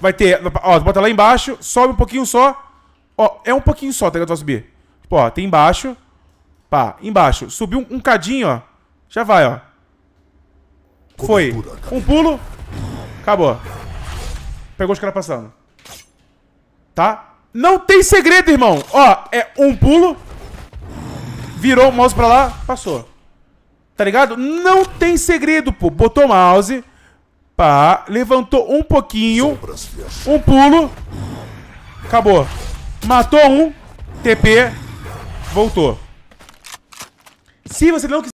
Vai ter, ó, bota lá embaixo, sobe um pouquinho só. Ó, é um pouquinho só, tá ligado? Vai subir. Tipo, ó, tem embaixo. Pá, embaixo. Subiu um, um cadinho, ó. Já vai, ó. Foi. Um pulo. Acabou. Pegou os caras passando. Tá? Não tem segredo, irmão. Ó, é um pulo. Virou o mouse pra lá, passou. Tá ligado? Não tem segredo, pô. Botou o mouse. Pá, levantou um pouquinho. Um pulo. Acabou. Matou um. TP. Voltou. Se você não quiser.